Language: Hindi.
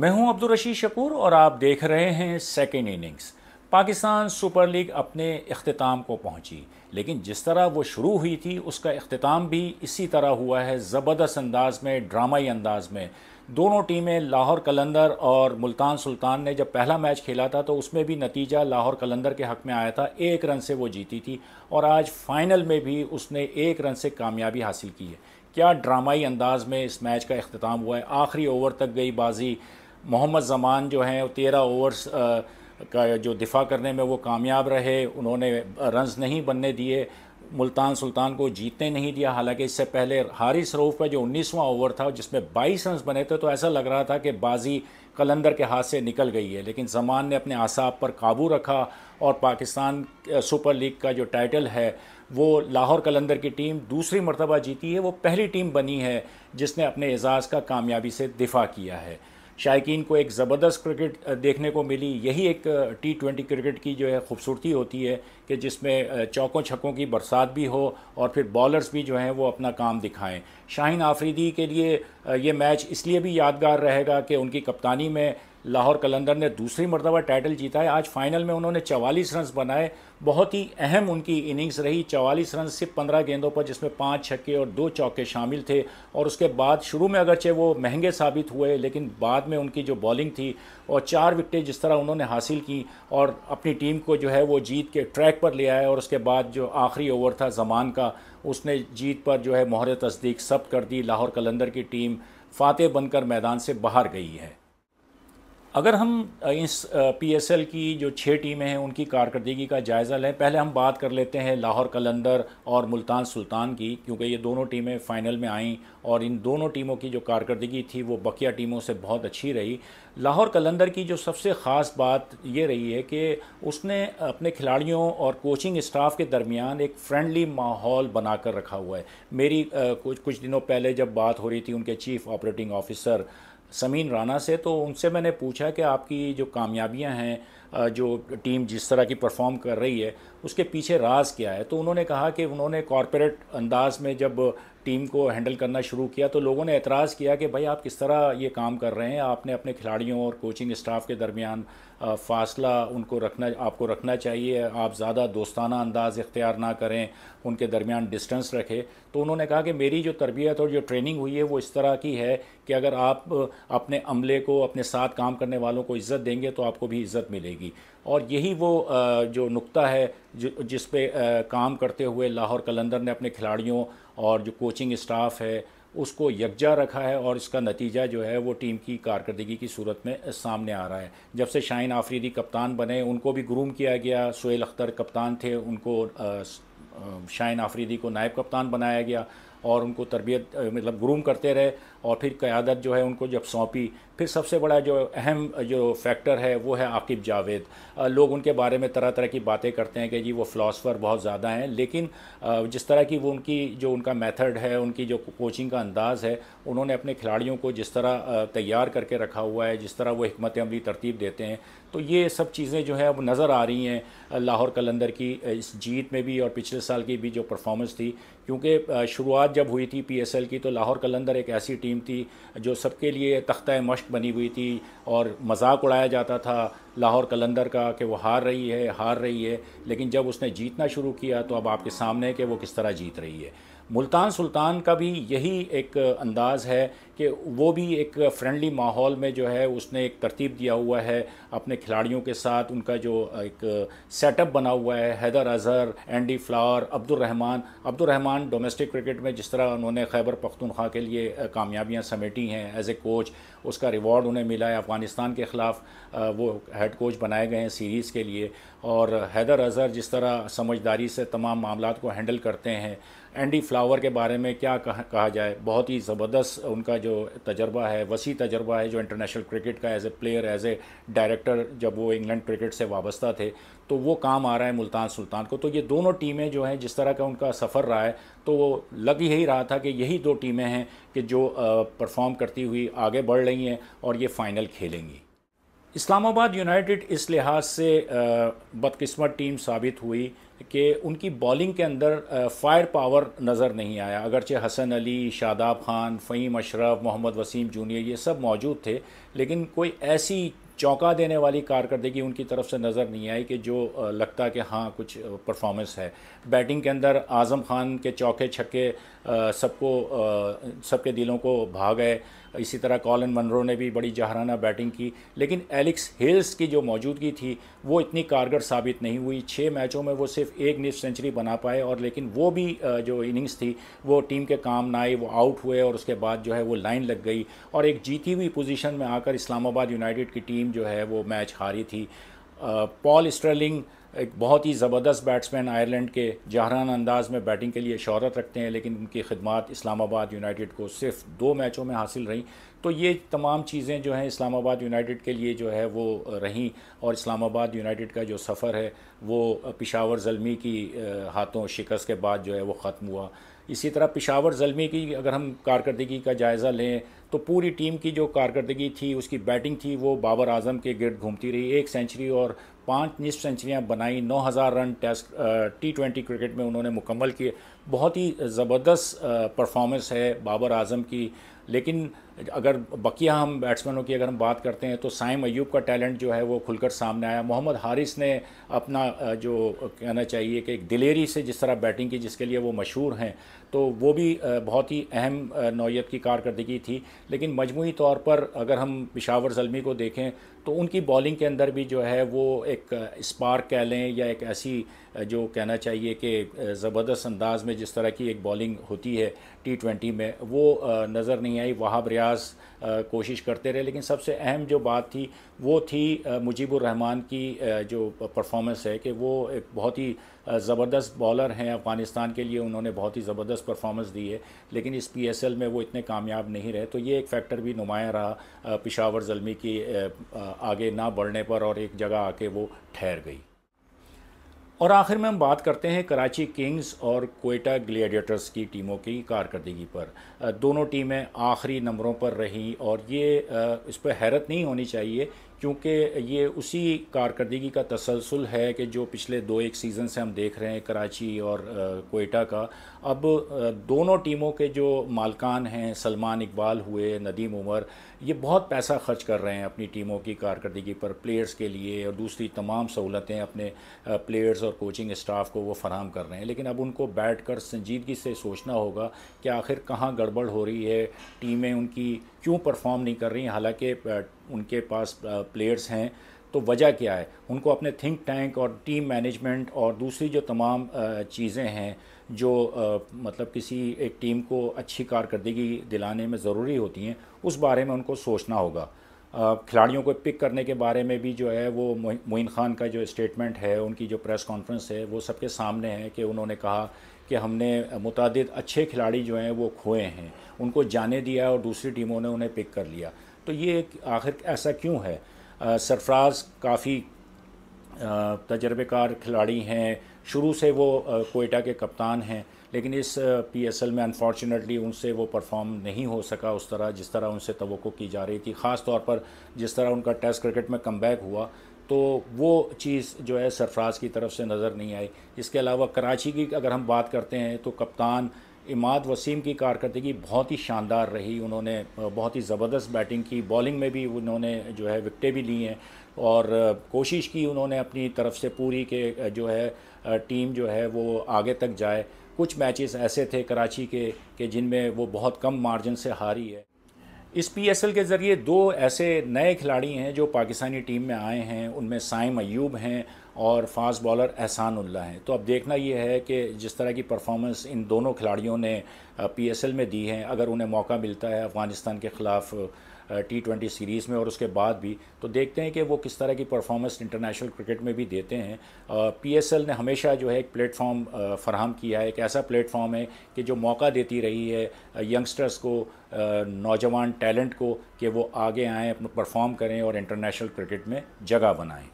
मैं हूं अब्दुल रशीद शकूर और आप देख रहे हैं second innings Pakistan super league अपने अख्ताम को पहुंची लेकिन जिस तरह वो शुरू हुई थी उसका अख्ताम भी इसी तरह हुआ है ज़बरदस्त अंदाज में ड्रामाई अंदाज में दोनों टीमें लाहौर कलंदर और मुल्तान सुल्तान ने जब पहला मैच खेला था तो उसमें भी नतीजा लाहौर कलंदर के हक़ में आया था एक रन से वो जीती थी और आज फ़ाइनल में भी उसने एक रन से कामयाबी हासिल की है क्या ड्रामाई अंदाज में इस मैच का अख्ताम हुआ है आखिरी ओवर तक गई बाजी मोहम्मद ज़मान जो हैं तेरह ओवर्स का जो दिफा करने में वो कामयाब रहे उन्होंने रन्स नहीं बनने दिए मुल्तान सुल्तान को जीतने नहीं दिया हालांकि इससे पहले हारिस रऊफ़ का जो 19वां ओवर था जिसमें 22 रन बने थे तो ऐसा लग रहा था कि बाजी कलंदर के हाथ से निकल गई है लेकिन जमान ने अपने आसाब पर काबू रखा और पाकिस्तान सुपर लीग का जो टाइटल है वो लाहौर कलंदर की टीम दूसरी मरतबा जीती है वो पहली टीम बनी है जिसने अपने एजाज़ का कामयाबी से दिफा किया है शायकीन को एक ज़बरदस्त क्रिकेट देखने को मिली यही एक टी ट्वेंटी क्रिकेट की जो है खूबसूरती होती है कि जिसमें चौकों छक्कों की बरसात भी हो और फिर बॉलर्स भी जो हैं वो अपना काम दिखाएं शाहीन आफरीदी के लिए ये मैच इसलिए भी यादगार रहेगा कि उनकी कप्तानी में लाहौर कलंदर ने दूसरी मरतबा टाइटल जीता है आज फाइनल में उन्होंने चवालीस रन बनाए बहुत ही अहम उनकी इनिंग्स रही चवालीस रन सिर्फ पंद्रह गेंदों पर जिसमें पाँच छक्के और दो चौके शामिल थे और उसके बाद शुरू में अगरचे वो महंगे साबित हुए लेकिन बाद में उनकी जो बॉलिंग थी और चार विकटें जिस तरह उन्होंने हासिल की और अपनी टीम को जो है वो जीत के ट्रैक पर ले आया और उसके बाद जो आखिरी ओवर था जमान का उसने जीत पर जो है मोहर तस्दीक सब कर दी लाहौर कलंदर की टीम फातेह बनकर मैदान से बाहर गई है अगर हम इस पीएसएल की जो छः टीमें हैं उनकी कारकर्दगी का जायज़ा लें पहले हम बात कर लेते हैं लाहौर कलंदर और मुल्तान सुल्तान की क्योंकि ये दोनों टीमें फ़ाइनल में आईं और इन दोनों टीमों की जो कारकर्दगी थी वो बकिया टीमों से बहुत अच्छी रही लाहौर कलंदर की जो सबसे ख़ास बात ये रही है कि उसने अपने खिलाड़ियों और कोचिंग स्टाफ के दरमियान एक फ्रेंडली माहौल बना रखा हुआ है मेरी कुछ कुछ दिनों पहले जब बात हो रही थी उनके chief operating officer Sameen Rana से तो उनसे मैंने पूछा कि आपकी जो कामयाबियां हैं जो टीम जिस तरह की परफॉर्म कर रही है उसके पीछे राज क्या है तो उन्होंने कहा कि उन्होंने कॉरपोरेट अंदाज में जब टीम को हैंडल करना शुरू किया तो लोगों ने एतराज़ किया कि भाई आप किस तरह ये काम कर रहे हैं आपने अपने खिलाड़ियों और कोचिंग स्टाफ के दरमियान फ़ासला उनको रखना आपको रखना चाहिए आप ज़्यादा दोस्ताना अंदाज इख्तियार ना करें उनके दरमियान डिस्टेंस रखें तो उन्होंने कहा कि मेरी जो तरबियत और जो ट्रेनिंग हुई है वो इस तरह की है कि अगर आप अपने अमले को अपने साथ काम करने वालों को इज़्ज़त देंगे तो आपको भी इज़्ज़त मिलेगी और यही वो जो नुक्ता है जिस पे काम करते हुए लाहौर कलंदर ने अपने खिलाड़ियों और जो कोचिंग स्टाफ है उसको यकजा रखा है और इसका नतीजा जो है वो टीम की कारकर्दगी की सूरत में सामने आ रहा है जब से शाइन आफरीदी कप्तान बने उनको भी ग्रूम किया गया सोहेल अख्तर कप्तान थे उनको शाइन आफरीदी को नायब कप्तान बनाया गया और उनको तरबियत मतलब ग्रूम करते रहे और फिर क़्यादत जो है उनको जब सौंपी फिर सबसे बड़ा जो अहम जो फैक्टर है वो है आकिब जावेद लोग उनके बारे में तरह तरह की बातें करते हैं कि जी वो फ़िलासफ़र बहुत ज़्यादा हैं लेकिन जिस तरह की वो उनकी जो उनका मेथड है उनकी जो कोचिंग का अंदाज़ है उन्होंने अपने खिलाड़ियों को जिस तरह तैयार करके रखा हुआ है जिस तरह वो हमत अमली तरतीब देते हैं तो ये सब चीज़ें जो है अब नज़र आ रही हैं लाहौर कलंदर की इस जीत में भी और पिछले साल की भी जो परफॉर्मेंस थी क्योंकि शुरुआत जब हुई थी पीएसएल की तो लाहौर कलंदर एक ऐसी टीम थी जो सबके लिए तख्ता मश्क बनी हुई थी और मजाक उड़ाया जाता था लाहौर कलंदर का कि वो हार रही है हार रही है लेकिन जब उसने जीतना शुरू किया तो अब आपके सामने है कि वो किस तरह जीत रही है मुल्तान सुल्तान का भी यही एक अंदाज़ है कि वो भी एक फ्रेंडली माहौल में जो है उसने एक तरतीब दिया हुआ है अपने खिलाड़ियों के साथ उनका जो एक सेटअप बना हुआ है Haider Azhar Andy Flower Abdul Rehman Abdul Rehman domestic cricket में जिस तरह उन्होंने खैबर पख्तूनख्वा के लिए कामयाबियाँ समेटी हैं एज ए कोच उसका रिवॉर्ड उन्हें मिला है अफ़गानिस्तान के ख़िलाफ़ वो हेड कोच बनाए गए हैं सीरीज़ के लिए और हैदर अजहर जिस तरह समझदारी से तमाम मामला को हैंडल करते हैं एंडी फ्लावर के बारे में क्या कहा जाए बहुत ही ज़बरदस्त उनका जो तजर्बा है वसी तजर्बा है जो इंटरनेशनल क्रिकेट का as a player as a director जब वो इंग्लैंड क्रिकेट से वाबस्ता थे तो वो काम आ रहा है मुल्तान सुल्तान को तो ये दोनों टीमें जो हैं जिस तरह का उनका सफ़र रहा है तो वो लग यही रहा था कि यही दो टीमें हैं कि जो परफॉर्म करती हुई आगे बढ़ रही हैं और ये फ़ाइनल खेलेंगी इस्लामाबाद यूनाइटेड इस लिहाज से बदकिस्मत टीम साबित हुई कि उनकी बॉलिंग के अंदर फायर पावर नज़र नहीं आया अगरचे हसन अली शादाब खान फ़हीम अशरफ मोहम्मद वसीम जूनियर ये सब मौजूद थे लेकिन कोई ऐसी चौंका देने वाली कारकर्दगी उनकी तरफ से नज़र नहीं आई कि जो लगता कि हाँ कुछ परफॉर्मेंस है बैटिंग के अंदर आज़म खान के चौके छक्के सबको सबके दिलों को भाग गए इसी तरह कॉलन मनरो ने भी बड़ी जहराना बैटिंग की लेकिन एलिक्स हिल्स की जो मौजूदगी थी वो इतनी कारगर साबित नहीं हुई छः मैचों में वो सिर्फ एक निफ सेंचुरी बना पाए और लेकिन वो भी जो इनिंग्स थी वो टीम के काम ना आई वो आउट हुए और उसके बाद जो है वो लाइन लग गई और एक जीती हुई पोजीशन में आकर इस्लामाबाद यूनाइटेड की टीम जो है वो मैच हारी थी पॉल स्ट्रेलिंग एक बहुत ही ज़बरदस्त बैट्समैन आयरलैंड के जहरान अंदाज में बैटिंग के लिए शहरत रखते हैं लेकिन उनकी खदमात इस्लामाबाद यूनाइटेड को सिर्फ दो मैचों में हासिल रहीं तो ये तमाम चीज़ें जो हैं इस्लामाबाद यूनाइटेड के लिए जो है वो रहीं और इस्लामाबाद यूनाइटेड का जो सफ़र है वो पिशावर जलमी की हाथों शिकस्त के बाद जो है वो ख़त्म हुआ इसी तरह पिशावर जलमी की अगर हम कारकर्दगी का जायज़ा लें तो पूरी टीम की जो कारकर्दगी थी उसकी बैटिंग थी वो बाबर आजम के गिरद घूमती रही एक सेंचुरी और पाँच निस्ट सेंचुरियाँ बनाई नौ हज़ार run test T twenty cricket में उन्होंने मुकम्मल किए बहुत ही ज़बरदस्त परफॉर्मेंस है बाबर आजम की लेकिन अगर बकिया हम बैट्समैनों की अगर हम बात करते हैं तो साइम अयूब का टैलेंट जो है वो खुलकर सामने आया मोहम्मद हारिस ने अपना जो कहना चाहिए कि एक दिलेरी से जिस तरह बैटिंग की जिसके लिए वो मशहूर हैं तो वो भी बहुत ही अहम नौीयत की कारकर्दगी थी लेकिन मजमू तौर पर अगर हम पिशावर जलमी को देखें तो उनकी बॉलिंग के अंदर भी जो है वो एक स्पार्क कह लें या एक ऐसी जो कहना चाहिए कि ज़बरदस्त अंदाज में जिस तरह की एक बॉलिंग होती है टी ट्वेंटी में वो नज़र नहीं आई वहाब रियाज कोशिश करते रहे लेकिन सबसे अहम जो बात थी वो थी मुजीबुररहमान की जो परफॉर्मेंस है कि वो एक बहुत ही ज़बरदस्त बॉलर हैं अफ़गानिस्तान के लिए उन्होंने बहुत ही ज़बरदस्त परफॉर्मेंस दी है लेकिन इस पी एस एल में वो इतने कामयाब नहीं रहे तो ये एक फ़ैक्टर भी नुमाया रहा पिशावर जलमी की आगे ना बढ़ने पर और एक जगह आके वो ठहर गई और आखिर में हम बात करते हैं कराची किंग्स और कोयटा ग्लेडिएटर्स की टीमों की कारकर्दगी पर दोनों टीमें आखिरी नंबरों पर रहीं और ये इस पर हैरत नहीं होनी चाहिए क्योंकि ये उसी कारकर्दगी का तसलसल है कि जो पिछले दो एक सीज़न से हम देख रहे हैं कराची और कोयटा का अब दोनों टीमों के जो मालकान हैं सलमान इकबाल हुए नदीम उमर ये बहुत पैसा खर्च कर रहे हैं अपनी टीमों की कारकर्दगी पर प्लेयर्स के लिए और दूसरी तमाम सहूलतें अपने प्लेयर्स और कोचिंग स्टाफ को वो फराम कर रहे हैं लेकिन अब उनको बैठ कर संजीदगी से सोचना होगा कि आखिर कहाँ गड़बड़ हो रही है टीमें उनकी क्यों परफॉर्म नहीं कर रही हालांकि उनके पास प्लेयर्स हैं तो वजह क्या है उनको अपने थिंक टैंक और टीम मैनेजमेंट और दूसरी जो तमाम चीज़ें हैं जो मतलब किसी एक टीम को अच्छी कारकर्दगी दिलाने में ज़रूरी होती हैं उस बारे में उनको सोचना होगा खिलाड़ियों को पिक करने के बारे में भी जो है वो मोइन खान का जो स्टेटमेंट है उनकी जो प्रेस कॉन्फ्रेंस है वो सबके सामने है कि उन्होंने कहा कि हमने मुतद अच्छे खिलाड़ी जो हैं वो खोए हैं उनको जाने दिया और दूसरी टीमों ने उन्हें पिक कर लिया तो ये आखिर ऐसा क्यों है सरफराज काफ़ी तजर्बेकार खिलाड़ी हैं शुरू से वो कोयटा के कप्तान हैं लेकिन इस पीएसएल में अनफॉर्चुनेटली उनसे वो परफॉर्म नहीं हो सका उस तरह जिस तरह उनसे तो की जा रही थी ख़ास तौर पर जिस तरह उनका टेस्ट क्रिकेट में कम हुआ तो वो चीज़ जो है सरफराज की तरफ से नज़र नहीं आई इसके अलावा कराची की अगर हम बात करते हैं तो कप्तान इमाद वसीम की कारकर्दगी बहुत ही शानदार रही उन्होंने बहुत ही ज़बरदस्त बैटिंग की बॉलिंग में भी उन्होंने जो है विकटें भी ली हैं और कोशिश की उन्होंने अपनी तरफ से पूरी के जो है टीम जो है वो आगे तक जाए कुछ मैचेस ऐसे थे कराची के कि जिनमें वो बहुत कम मार्जिन से हारी है इस पीएसएल के ज़रिए दो ऐसे नए खिलाड़ी हैं जो पाकिस्तानी टीम में आए हैं उनमें साइम अयूब हैं और फास्ट बॉलर एहसान उल्ला हैं तो अब देखना यह है कि जिस तरह की परफॉर्मेंस इन दोनों खिलाड़ियों ने पीएसएल में दी है अगर उन्हें मौका मिलता है अफ़गानिस्तान के ख़िलाफ़ टी ट्वेंटी सीरीज़ में और उसके बाद भी तो देखते हैं कि वो किस तरह की परफॉर्मेंस इंटरनेशनल क्रिकेट में भी देते हैं पी एस एल ने हमेशा जो है एक प्लेटफॉर्म फराहम किया है एक ऐसा प्लेटफॉर्म है कि जो मौका देती रही है यंगस्टर्स को नौजवान टैलेंट को कि वो आगे आएँ अपना परफॉर्म करें और इंटरनेशनल क्रिकेट में जगह बनाएँ